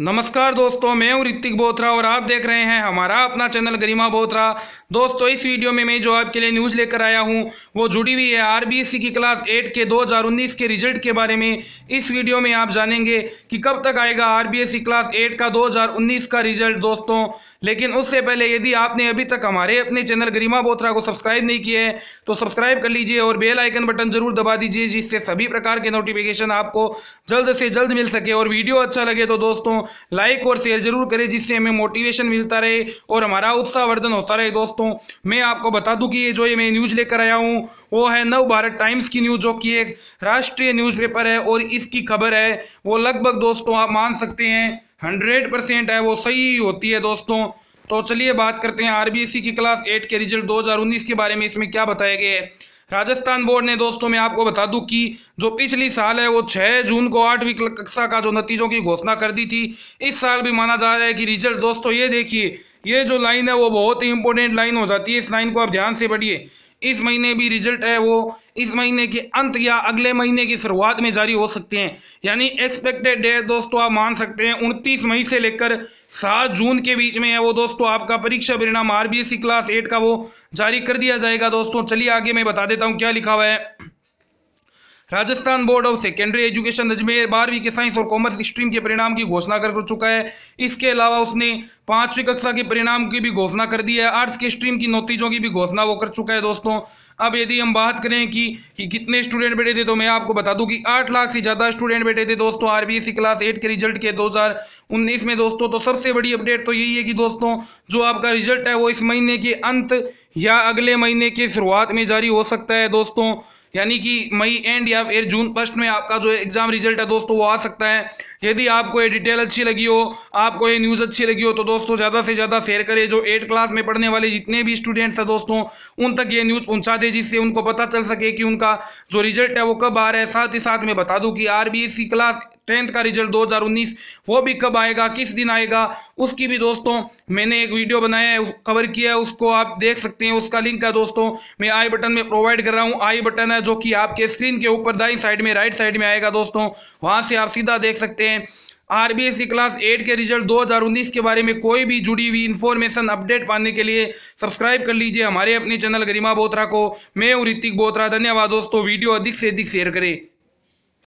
नमस्कार दोस्तों मैं हूँ ऋतिक बोथरा और आप देख रहे हैं हमारा अपना चैनल गरिमा बोथरा दोस्तों इस वीडियो में मैं जो आपके लिए न्यूज़ लेकर आया हूँ वो जुड़ी हुई है आरबीसी की क्लास एट के 2019 के रिजल्ट के बारे में इस वीडियो में आप जानेंगे कि कब तक आएगा आरबीएससी क्लास एट का 2019 का रिजल्ट दोस्तों लेकिन उससे पहले यदि आपने अभी तक हमारे अपने चैनल गरिमा बोथरा को सब्सक्राइब नहीं किया है तो सब्सक्राइब कर लीजिए और बेल आइकन बटन जरूर दबा दीजिए जिससे सभी प्रकार के नोटिफिकेशन आपको जल्द से जल्द मिल सके और वीडियो अच्छा लगे तो दोस्तों लाइक और शेयर जरूर करें जिससे हमें मोटिवेशन मिलता रहे और हमारा उत्साहवर्धन होता रहे दोस्तों मैं आपको बता दूं कि ये जो ये मैं न्यूज लेकर आया हूँ वो है नव भारत टाइम्स की न्यूज जो कि एक राष्ट्रीय न्यूज़पेपर है और इसकी खबर है वो लगभग दोस्तों आप मान सकते हैं हंड्रेड है वो सही होती है दोस्तों तो चलिए बात करते हैं आर e की क्लास एट के रिजल्ट दो के बारे में इसमें क्या बताया गया है राजस्थान बोर्ड ने दोस्तों मैं आपको बता दूं कि जो पिछली साल है वो 6 जून को आठवीं कक्षा का जो नतीजों की घोषणा कर दी थी इस साल भी माना जा रहा है कि रिजल्ट दोस्तों ये देखिए ये जो लाइन है वो बहुत ही इंपॉर्टेंट लाइन हो जाती है इस लाइन को आप ध्यान से पढ़िए इस महीने भी रिजल्ट है वो इस महीने के अंत या अगले महीने की शुरुआत में जारी हो सकते हैं यानी एक्सपेक्टेड डेट दोस्तों आप मान सकते हैं उनतीस मई से लेकर सात जून के बीच में है वो दोस्तों आपका परीक्षा परिणाम आरबीएससी क्लास एट का वो जारी कर दिया जाएगा दोस्तों चलिए आगे मैं बता देता हूँ क्या लिखा हुआ है Rajasthan board of secondary education Ajmer बारहवीं के साइंस और कॉमर्स स्ट्रीम के परिणाम की घोषणा कर चुका है इसके अलावा उसने पांचवी कक्षा के परिणाम की भी घोषणा कर दी है आर्ट्स के स्ट्रीम की नतीजों की भी घोषणा वो कर चुका है दोस्तों अब यदि हम बात करें कि, कि कितने स्टूडेंट बैठे थे तो मैं आपको बता दूं कि आठ लाख से ज़्यादा स्टूडेंट बैठे थे दोस्तों आरबीएससी क्लास एट के रिजल्ट के दो में दोस्तों तो सबसे बड़ी अपडेट तो यही है कि दोस्तों जो आपका रिजल्ट है वो इस महीने के अंत या अगले महीने के शुरुआत में जारी हो सकता है दोस्तों यानी कि मई एंड या फिर जून फर्स्ट में आपका जो एग्ज़ाम रिजल्ट है दोस्तों वो आ सकता है यदि आपको ये डिटेल अच्छी लगी हो आपको ये न्यूज़ अच्छी लगी हो तो दोस्तों ज़्यादा से ज़्यादा शेयर करें जो एट क्लास में पढ़ने वाले जितने भी स्टूडेंट्स हैं दोस्तों उन तक ये न्यूज़ पहुँचा दें जिससे उनको पता चल सके कि उनका जो रिजल्ट है वो कब आ रहा है साथ ही साथ मैं बता दूँ कि आर क्लास टेंथ का रिजल्ट 2019 वो भी कब आएगा किस दिन आएगा उसकी भी दोस्तों मैंने एक वीडियो बनाया है कवर किया है उसको आप देख सकते हैं उसका लिंक है दोस्तों मैं आई बटन में प्रोवाइड कर रहा हूँ आई बटन है जो कि आपके स्क्रीन के ऊपर दाई साइड में राइट साइड में आएगा दोस्तों वहाँ से आप सीधा देख सकते हैं आर क्लास एट के रिजल्ट 2019 के बारे में कोई भी जुड़ी हुई इन्फॉर्मेशन अपडेट पाने के लिए सब्सक्राइब कर लीजिए हमारे अपने चैनल गरिमा बोत्रा को मैं हूँ ऋतिक बोत्रा धन्यवाद दोस्तों वीडियो अधिक से अधिक शेयर करें